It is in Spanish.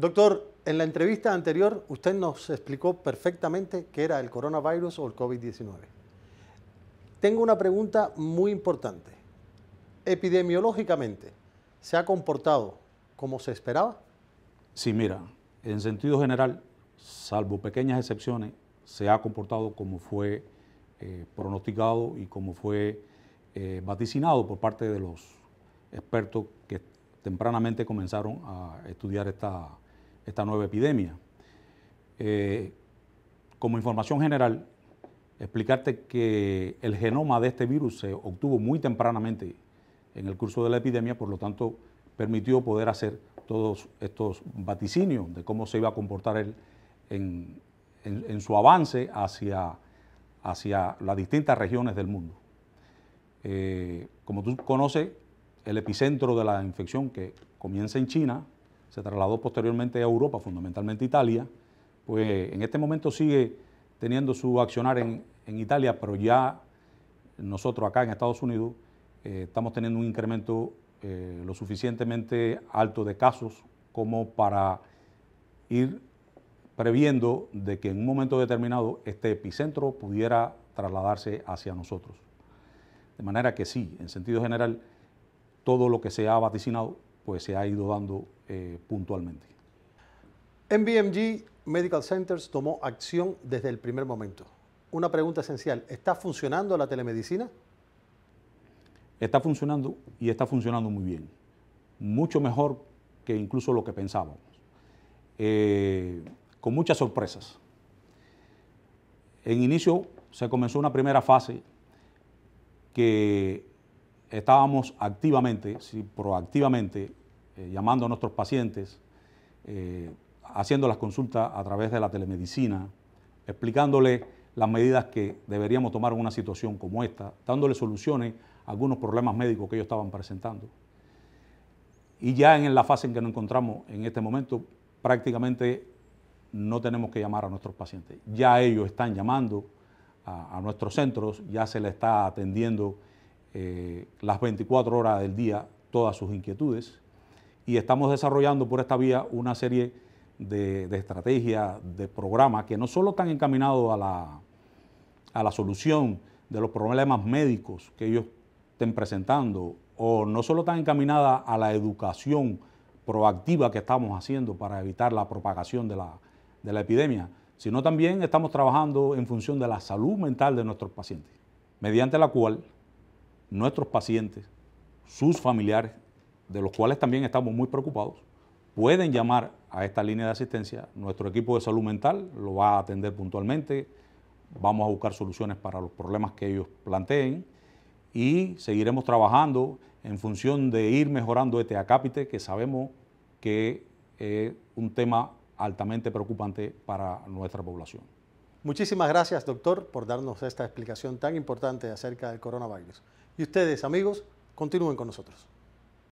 Doctor, en la entrevista anterior usted nos explicó perfectamente qué era el coronavirus o el COVID-19. Tengo una pregunta muy importante. ¿Epidemiológicamente se ha comportado como se esperaba? Sí, mira, en sentido general, salvo pequeñas excepciones, se ha comportado como fue eh, pronosticado y como fue eh, vaticinado por parte de los expertos que tempranamente comenzaron a estudiar esta esta nueva epidemia. Eh, como información general, explicarte que el genoma de este virus se obtuvo muy tempranamente en el curso de la epidemia, por lo tanto permitió poder hacer todos estos vaticinios de cómo se iba a comportar él en, su avance hacia, hacia, las distintas regiones del mundo. Eh, como tú conoces, el epicentro de la infección que comienza en China, se trasladó posteriormente a Europa, fundamentalmente Italia, pues en este momento sigue teniendo su accionar en, Italia, pero ya nosotros acá en Estados Unidos eh, estamos teniendo un incremento eh, lo suficientemente alto de casos como para ir previendo de que en un momento determinado este epicentro pudiera trasladarse hacia nosotros. De manera que sí, en sentido general, todo lo que se ha vaticinado pues se ha ido dando eh, puntualmente. BMG Medical Centers tomó acción desde el primer momento. Una pregunta esencial, ¿está funcionando la telemedicina? Está funcionando y está funcionando muy bien, mucho mejor que incluso lo que pensábamos, eh, con muchas sorpresas. En inicio se comenzó una primera fase que estábamos activamente, proactivamente eh, llamando a nuestros pacientes, eh, haciendo las consultas a través de la telemedicina, explicándoles las medidas que deberíamos tomar en una situación como esta, dándole soluciones a algunos problemas médicos que ellos estaban presentando. Y ya en la fase en que nos encontramos en este momento, prácticamente no tenemos que llamar a nuestros pacientes. Ya ellos están llamando a, nuestros centros, ya se les está atendiendo eh, las 24 horas del día todas sus inquietudes y estamos desarrollando por esta vía una serie de, estrategias, de programas que no solo están encaminados a la, a la solución de los problemas médicos que ellos estén presentando, o no solo están encaminadas a la educación proactiva que estamos haciendo para evitar la propagación de la, de la epidemia, sino también estamos trabajando en función de la salud mental de nuestros pacientes, mediante la cual nuestros pacientes, sus familiares de los cuales también estamos muy preocupados, pueden llamar a esta línea de asistencia. Nuestro equipo de salud mental lo va a atender puntualmente. Vamos a buscar soluciones para los problemas que ellos planteen y seguiremos trabajando en función de ir mejorando este acápite que sabemos que es un tema altamente preocupante para nuestra población. Muchísimas gracias, doctor, por darnos esta explicación tan importante acerca del coronavirus. Y ustedes, amigos, continúen con nosotros.